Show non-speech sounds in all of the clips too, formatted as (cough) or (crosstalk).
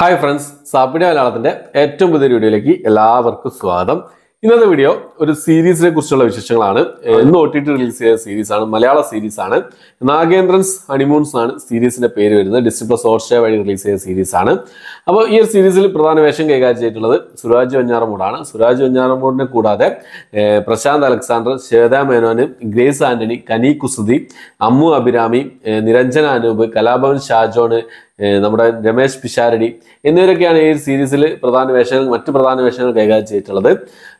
hi friends സാപ്പിഡി മലയാളത്തിന്റെ ഏറ്റവും പുതിയ വീഡിയോയിലേക്ക് എല്ലാവർക്കും സ്വാഗതം ഇന്നത്തെ വീഡിയോ ഒരു സീരീസിനെ കുറിച്ചുള്ള വിശേഷങ്ങളാണ് എന്ന് ഒ ടി ടി റിലീസ് ചെയ്ത സീരീസ് ആണ് മലയാള സീരീസ് ആണ് നാഗേന്ദ്രൻസ് ഹണിമൂൺസ് ആണ് സീരീസിന്റെ പേര് വരുന്നത് ഡിസ്നി പ്ലസ് ഹോട്ട്സ്റ്റാർ വഴി റിലീസ് ചെയ്ത സീരീസ് ആണ് അപ്പോൾ ഈ ഒരു സീരീസിൽ പ്രധാന വേഷം കൈകാര്യം ചെയ്തിട്ടുള്ളത് സുരാജ് വഞ്ഞാറമൂടാണ് സുരാജ് വഞ്ഞാറമൂടിനെ കൂടാതെ Prashanth Alexander Swetha Menon Grace Antony Kani Kusruti Ammu Abhirami Niranjana Anoop Kalabhavan Shajohn നമ്മുടെ രമേശ് പിഷാരടി എന്നിവരൊക്കെയാണ് ഈ സീരീസിൽ പ്രധാന വേഷങ്ങൾ മറ്റു പ്രധാന വേഷങ്ങൾ കൈകാര്യം ചെയ്തിട്ടുള്ളത്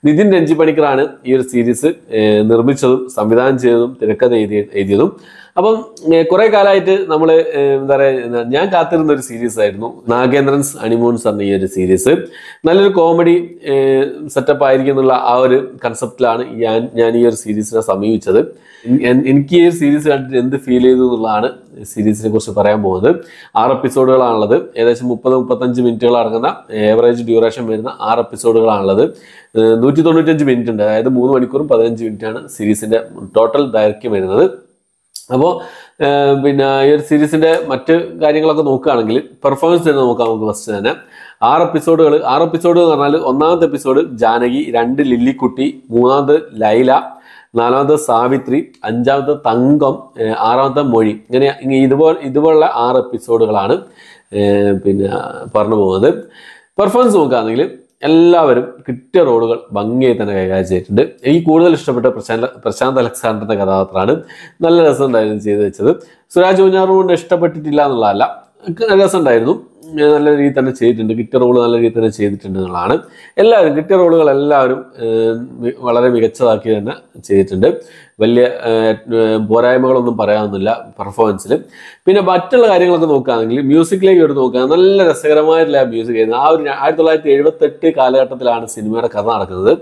നിതിൻ രഞ്ജിപ്പണിക്കറാണ് ഈ ഒരു സീരീസ് നിർമ്മിച്ചതും സംവിധാനം ചെയ്തതും തിരക്കഥ എഴുതി എഴുതിയതും അപ്പം കുറെ കാലമായിട്ട് നമ്മൾ എന്താ പറയുക ഞാൻ കാത്തിരുന്ന ഒരു സീരീസ് ആയിരുന്നു നാഗേന്ദ്രൻസ് അണിമോൺസ് എന്ന ഈ ഒരു സീരീസ് നല്ലൊരു കോമഡി സെറ്റപ്പ് ആയിരിക്കും എന്നുള്ള ആ ഒരു കൺസെപ്റ്റിലാണ് ഞാൻ ഞാൻ ഈ ഒരു സീരീസിനെ സമീപിച്ചത് എനിക്ക് ഈ സീരീസ് കണ്ടിട്ട് എന്ത് ഫീൽ ചെയ്തു എന്നുള്ളതാണ് സീരീസിനെ കുറിച്ച് പറയാൻ പോകുന്നത് ആറ് എപ്പിസോഡുകളാണുള്ളത് ഏകദേശം മുപ്പത് മുപ്പത്തഞ്ച് മിനിറ്റുകൾ അടങ്ങുന്ന ഏവറേജ് ഡ്യൂറേഷൻ വരുന്ന ആറ് എപ്പിസോഡുകളാണുള്ളത് നൂറ്റി തൊണ്ണൂറ്റഞ്ച് മിനിറ്റ് ഉണ്ട് അതായത് മൂന്ന് മണിക്കൂറും പതിനഞ്ച് മിനിറ്റാണ് സീരീസിൻ്റെ ടോട്ടൽ ദൈർഘ്യം വരുന്നത് അപ്പോൾ പിന്നെ ഈ ഒരു സീരീസിൻ്റെ മറ്റ് കാര്യങ്ങളൊക്കെ നോക്കുകയാണെങ്കിൽ പെർഫോമൻസ് തന്നെ നോക്കാം നമുക്ക് ഫസ്റ്റ് തന്നെ ആറ് എപ്പിസോഡുകൾ ആറ് എപ്പിസോഡ് എന്ന് പറഞ്ഞാൽ ഒന്നാമത്തെ എപ്പിസോഡ് ജാനകി രണ്ട് ലില്ലിക്കുട്ടി മൂന്നാമത് ലൈല നാലാമത്തെ സാവിത്രി അഞ്ചാമത്തെ തങ്കം ആറാമത്തെ മൊഴി ഇങ്ങനെ ഇതുപോലെ ഇതുപോലുള്ള ആറ് എപ്പിസോഡുകളാണ് പിന്നെ പറഞ്ഞു പോകുന്നത് പെർഫോമൻസ് നോക്കുകയാണെങ്കിൽ എല്ലാവരും കിട്ടിയ റോളുകൾ ഭംഗിയായി തന്നെ കൈകാര്യം ചെയ്തിട്ടുണ്ട് എനിക്ക് കൂടുതൽ ഇഷ്ടപ്പെട്ട പ്രശാന്ത പ്രശാന്ത് അലക്സാണ്ടറിന്റെ കഥാപാത്രമാണ് നല്ല രസം ഉണ്ടായിരുന്നു ചെയ്തു വെച്ചത് സുരാജ് കുഞ്ഞാറൂണ്ട് ഇഷ്ടപ്പെട്ടിട്ടില്ല എന്നുള്ളതല്ല നല്ല രസമുണ്ടായിരുന്നു നല്ല രീതിയിൽ തന്നെ ചെയ്തിട്ടുണ്ട് ഗിറ്റർ റോൾ നല്ല രീതിയിൽ തന്നെ ചെയ്തിട്ടുണ്ട് എന്നുള്ളതാണ് എല്ലാവരും ഗിറ്റർ റോളുകൾ എല്ലാവരും വളരെ മികച്ചതാക്കി തന്നെ ചെയ്തിട്ടുണ്ട് വലിയ പോരായ്മകളൊന്നും പറയാമെന്നില്ല പെർഫോമൻസിൽ പിന്നെ മറ്റുള്ള കാര്യങ്ങളൊക്കെ നോക്കുകയാണെങ്കിൽ മ്യൂസിക്കിലേക്ക് എടുത്ത് നോക്കുക നല്ല രസകരമായിട്ടുള്ള മ്യൂസിക് ആയിരുന്നു ആ ഒരു ആയിരത്തി തൊള്ളായിരത്തി എഴുപത്തെട്ട് കാലഘട്ടത്തിലാണ് സിനിമയുടെ കഥ നടക്കുന്നത്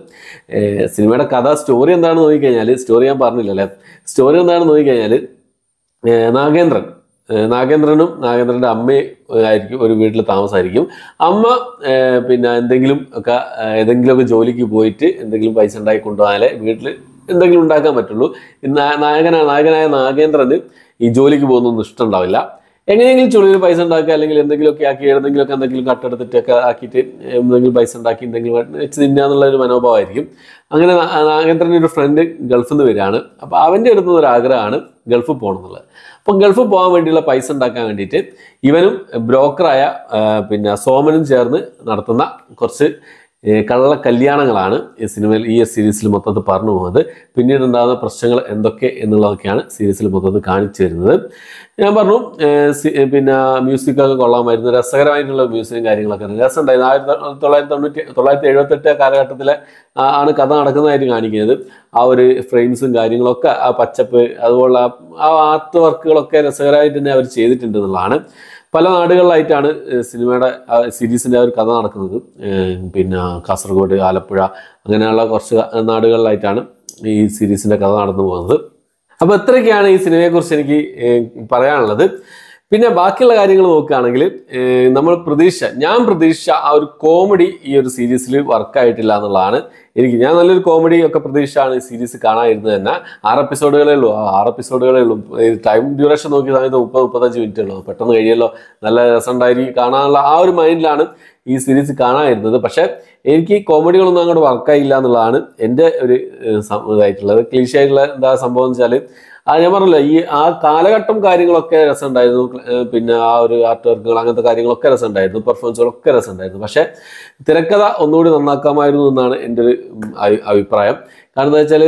സിനിമയുടെ കഥ സ്റ്റോറി എന്താണെന്ന് നോക്കിക്കഴിഞ്ഞാൽ സ്റ്റോറി ഞാൻ പറഞ്ഞില്ലല്ലേ സ്റ്റോറി എന്താണെന്ന് നോക്കിക്കഴിഞ്ഞാൽ നാഗേന്ദ്രൻ നാഗേന്ദ്രനും നാഗേന്ദ്രൻ്റെ അമ്മയും ആയിരിക്കും ഒരു വീട്ടിൽ താമസമായിരിക്കും അമ്മ പിന്നെ എന്തെങ്കിലും ഒക്കെ ഏതെങ്കിലുമൊക്കെ ജോലിക്ക് പോയിട്ട് എന്തെങ്കിലും പൈസ ഉണ്ടാക്കി കൊണ്ടുപോയാലേ വീട്ടിൽ എന്തെങ്കിലും ഉണ്ടാക്കാൻ പറ്റുള്ളൂ നായകനായ നായകനായ നാഗേന്ദ്രന് ഈ ജോലിക്ക് പോകുന്നൊന്നും ഇഷ്ടമുണ്ടാവില്ല എങ്ങനെയെങ്കിലും ചുള്ളിൽ പൈസ ഉണ്ടാക്കുക അല്ലെങ്കിൽ എന്തെങ്കിലുമൊക്കെ ആക്കി എന്തെങ്കിലുമൊക്കെ എന്തെങ്കിലും കട്ടെടുത്തിട്ടൊക്കെ ആക്കിയിട്ട് എന്തെങ്കിലും പൈസ ഉണ്ടാക്കി എന്തെങ്കിലും വെച്ച് തിന്നാന്നുള്ള ഒരു മനോഭാവമായിരിക്കും അങ്ങനെ നാഗേന്ദ്രൻ്റെ ഒരു ഫ്രണ്ട് ഗൾഫിൽ നിന്ന് വരികയാണ് അപ്പോൾ അവൻ്റെ അടുത്ത് ഒരു ആഗ്രഹമാണ് ഗൾഫിൽ പോകണം എന്നുള്ളത് അപ്പം ഗൾഫിൽ പോകാൻ വേണ്ടിയുള്ള പൈസ ഉണ്ടാക്കാൻ വേണ്ടിയിട്ട് ഇവനും ബ്രോക്കറായ പിന്നെ സോമനും ചേർന്ന് നടത്തുന്ന കുറച്ച് കള്ള കല്യാണങ്ങളാണ് ഈ സിനിമയിൽ ഈ സീരീസിൽ മൊത്തത്തിൽ പറഞ്ഞു പോകുന്നത് പിന്നീട് ഉണ്ടാകുന്ന പ്രശ്നങ്ങൾ എന്തൊക്കെ എന്നുള്ളതൊക്കെയാണ് സീരീസിൽ മൊത്തത്തിൽ കാണിച്ചു തരുന്നത് ഞാൻ പറഞ്ഞു പിന്നെ മ്യൂസിക്കൊക്കെ കൊള്ളാമായിരുന്നു രസകരമായിട്ടുള്ള മ്യൂസിക്കും കാര്യങ്ങളൊക്കെ രസം ഉണ്ടായിരുന്നു ആയിരത്തി തൊള്ളായിരത്തി തൊണ്ണൂറ്റി തൊള്ളായിരത്തി എഴുപത്തെട്ട് കാലഘട്ടത്തിലെ ആണ് കഥ നടക്കുന്നതായിട്ട് കാണിക്കുന്നത് ആ ഒരു ഫ്രെയിംസും കാര്യങ്ങളൊക്കെ ആ പച്ചപ്പ് അതുപോലുള്ള ആ ആർട്ട് വർക്കുകളൊക്കെ രസകരമായിട്ട് തന്നെ അവർ ചെയ്തിട്ടുണ്ട് എന്നുള്ളതാണ് പല നാടുകളിലായിട്ടാണ് സിനിമയുടെ സീരീസിൻ്റെ ഒരു കഥ നടക്കുന്നത് പിന്നെ കാസർഗോഡ് ആലപ്പുഴ അങ്ങനെയുള്ള കുറച്ച് നാടുകളിലായിട്ടാണ് ഈ സീരീസിൻ്റെ കഥ നടന്നു പോകുന്നത് അപ്പോൾ ഇത്രയൊക്കെയാണ് ഈ സിനിമയെക്കുറിച്ച് എനിക്ക് പറയാനുള്ളത് പിന്നെ ബാക്കിയുള്ള കാര്യങ്ങൾ നോക്കുകയാണെങ്കിൽ നമ്മൾ പ്രതീക്ഷ ഞാൻ പ്രതീക്ഷിച്ച ആ ഒരു കോമഡി ഈ ഒരു സീരീസിൽ വർക്കായിട്ടില്ല എന്നുള്ളതാണ് എനിക്ക് ഞാൻ നല്ലൊരു കോമഡി ഒക്കെ പ്രതീക്ഷിച്ചാണ് ഈ സീരീസ് കാണാതിരുന്നത് തന്നെ ആറ് എപ്പിസോഡുകളേ ഉള്ളൂ ആറ് എപ്പിസോഡുകളേ ഉള്ളൂ ടൈം ഡ്യൂറേഷൻ നോക്കിയ സമയത്ത് മുപ്പത് മുപ്പത്തഞ്ച് മിനിറ്റ് ഉള്ളൂ പെട്ടെന്ന് കഴിയല്ലോ നല്ല രസമുണ്ടായിരിക്കും കാണാനുള്ള ആ ഒരു മൈൻഡിലാണ് ഈ സീരീസ് കാണാമായിരുന്നത് പക്ഷേ എനിക്ക് ഈ കോമഡികളൊന്നും അങ്ങോട്ട് വർക്കായില്ല എന്നുള്ളതാണ് എൻ്റെ ഒരു ഇതായിട്ടുള്ളത് ക്ലീശായിട്ടുള്ള എന്താ സംഭവം എന്ന് വെച്ചാൽ ആ ഞാൻ പറഞ്ഞല്ലോ ഈ ആ കാലഘട്ടം കാര്യങ്ങളൊക്കെ രസമുണ്ടായിരുന്നു പിന്നെ ആ ഒരു ആർട്ട് വർക്കുകൾ അങ്ങനത്തെ കാര്യങ്ങളൊക്കെ രസമുണ്ടായിരുന്നു പെർഫോമൻസുകളൊക്കെ രസമുണ്ടായിരുന്നു പക്ഷേ തിരക്കഥ ഒന്നുകൂടി നന്നാക്കാമായിരുന്നു എന്നാണ് എൻ്റെ ഒരു അഭിപ്രായം കാരണം എന്താ വെച്ചാൽ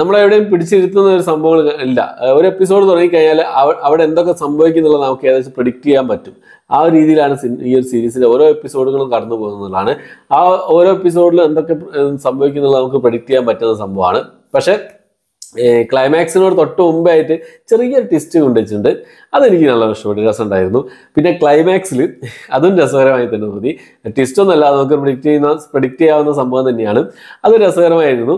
നമ്മളെവിടെയും പിടിച്ചിരുത്തുന്ന ഒരു സംഭവങ്ങൾ ഇല്ല ഒരു എപ്പിസോഡ് തുടങ്ങിക്കഴിഞ്ഞാൽ അവിടെ എന്തൊക്കെ സംഭവിക്കുന്നുള്ളത് നമുക്ക് ഏകദേശം പ്രിഡിക്റ്റ് ചെയ്യാൻ പറ്റും ആ രീതിയിലാണ് ഈ ഒരു സീരീസിലെ ഓരോ എപ്പിസോഡുകളും കടന്നു പോകുന്നതാണ് ആ ഓരോ എപ്പിസോഡിലും എന്തൊക്കെ സംഭവിക്കുന്നുള്ളത് നമുക്ക് പ്രിഡിക്റ്റ് ചെയ്യാൻ പറ്റുന്ന സംഭവമാണ് പക്ഷേ ക്ലൈമാക്സിനോട് തൊട്ട് മുമ്പായിട്ട് ചെറിയ ട്വിസ്റ്റ് കൊണ്ടുവച്ചിട്ടുണ്ട് അതെനിക്ക് നല്ല രസം ഉണ്ടായിരുന്നു പിന്നെ ക്ലൈമാക്സിൽ അതും രസകരമായി തന്നെ തോന്നി ട്വിസ്റ്റ് ഒന്നല്ല നമുക്ക് പ്രിഡിക്റ്റ് ചെയ്യുന്ന പ്രിഡിക്റ്റ് ചെയ്യാവുന്ന സംഭവം തന്നെയാണ് അത് രസകരമായിരുന്നു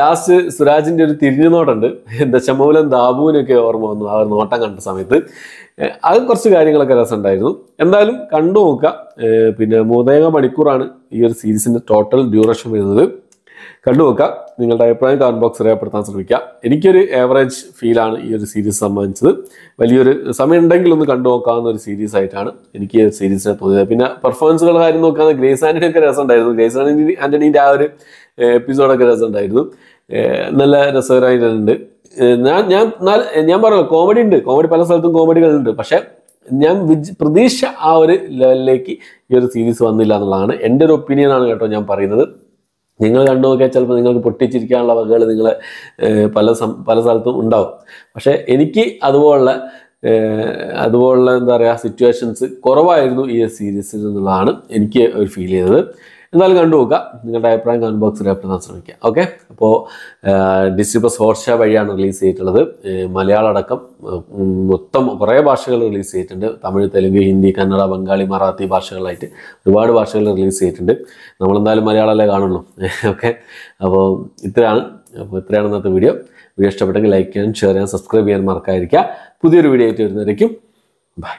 ലാസ്റ്റ് സുരാജിൻ്റെ ഒരു നോട്ടുണ്ട് എന്താ ചമൂലം ദാബുവിനൊക്കെ ഓർമ്മ വന്നു ആ നോട്ടം കണ്ട സമയത്ത് അത് കുറച്ച് കാര്യങ്ങളൊക്കെ രസമുണ്ടായിരുന്നു എന്തായാലും കണ്ടു നോക്കുക പിന്നെ മൂന്നേക മണിക്കൂറാണ് ഈ ഒരു സീരീസിൻ്റെ ടോട്ടൽ ഡ്യൂറേഷൻ വരുന്നത് നോക്കാം നിങ്ങളുടെ അഭിപ്രായം കമൻറ്റ് ബോക്സ് രേഖപ്പെടുത്താൻ ശ്രമിക്കാം എനിക്കൊരു ഏവറേജ് ഫീലാണ് ഈ ഒരു സീരീസ് സംബന്ധിച്ചത് വലിയൊരു സമയം ഉണ്ടെങ്കിൽ ഒന്ന് കണ്ടു നോക്കാവുന്ന ഒരു സീരീസ് ആയിട്ടാണ് എനിക്ക് ഈ സീരീസിനെ തോന്നിയത് പിന്നെ പെർഫോമൻസുകളുടെ കാര്യം നോക്കാതെ ഗ്രേസ് ആൻ്റണി ഒക്കെ രസമുണ്ടായിരുന്നു ഗ്രേസ് ആൻ്റണി ആൻ്റണീൻ്റെ ആ ഒരു എപ്പിസോഡൊക്കെ രസമുണ്ടായിരുന്നു നല്ല രസകരമായിട്ടുണ്ട് ഞാൻ ഞാൻ ഞാൻ പറഞ്ഞു കോമഡി ഉണ്ട് കോമഡി പല സ്ഥലത്തും കോമഡികളുണ്ട് പക്ഷേ ഞാൻ വിജ് പ്രതീക്ഷ ആ ഒരു ലെവലിലേക്ക് ഈ ഒരു സീരീസ് വന്നില്ല എന്നുള്ളതാണ് എൻ്റെ ഒരു ഒപ്പീനിയനാണ് കേട്ടോ ഞാൻ പറയുന്നത് നിങ്ങൾ കണ്ടു നോക്കിയാൽ ചിലപ്പോൾ നിങ്ങൾക്ക് പൊട്ടിച്ചിരിക്കാനുള്ള വകകൾ നിങ്ങൾ പല പല സ്ഥലത്തും ഉണ്ടാവും പക്ഷേ എനിക്ക് അതുപോലുള്ള അതുപോലുള്ള എന്താ പറയുക സിറ്റുവേഷൻസ് കുറവായിരുന്നു ഈ സീരീസിൽ എന്നുള്ളതാണ് എനിക്ക് ഒരു ഫീൽ ചെയ്തത് എന്തായാലും കണ്ടു നോക്കുക നിങ്ങളുടെ അഭിപ്രായം കമൻറ്റ് ബോക്സിൽ രേഖപ്പെടുത്താൻ ശ്രമിക്കുക ഓക്കെ അപ്പോൾ ഡിസ്നി പ്ലസ് ഹോട്ട്സ്റ്റാർ വഴിയാണ് റിലീസ് ചെയ്തിട്ടുള്ളത് മലയാളം അടക്കം മൊത്തം കുറേ ഭാഷകൾ റിലീസ് ചെയ്തിട്ടുണ്ട് തമിഴ് തെലുങ്ക് ഹിന്ദി കന്നഡ ബംഗാളി മറാത്തി ഭാഷകളായിട്ട് ഒരുപാട് ഭാഷകൾ റിലീസ് ചെയ്തിട്ടുണ്ട് നമ്മളെന്തായാലും മലയാളമല്ലേ കാണുള്ളൂ ഓക്കെ (laughs) അപ്പോൾ ഇത്രയാണ് അപ്പോൾ ഇത്രയാണ് ഇന്നത്തെ വീഡിയോ വീഡിയോ ഇഷ്ടപ്പെട്ടെങ്കിൽ ലൈക്ക് ചെയ്യാൻ ഷെയർ ചെയ്യാൻ സബ്സ്ക്രൈബ് ചെയ്യാൻ മറക്കാതിരിക്കുക പുതിയൊരു വീഡിയോ ആയിട്ട് വരുന്നതായിരിക്കും ബൈ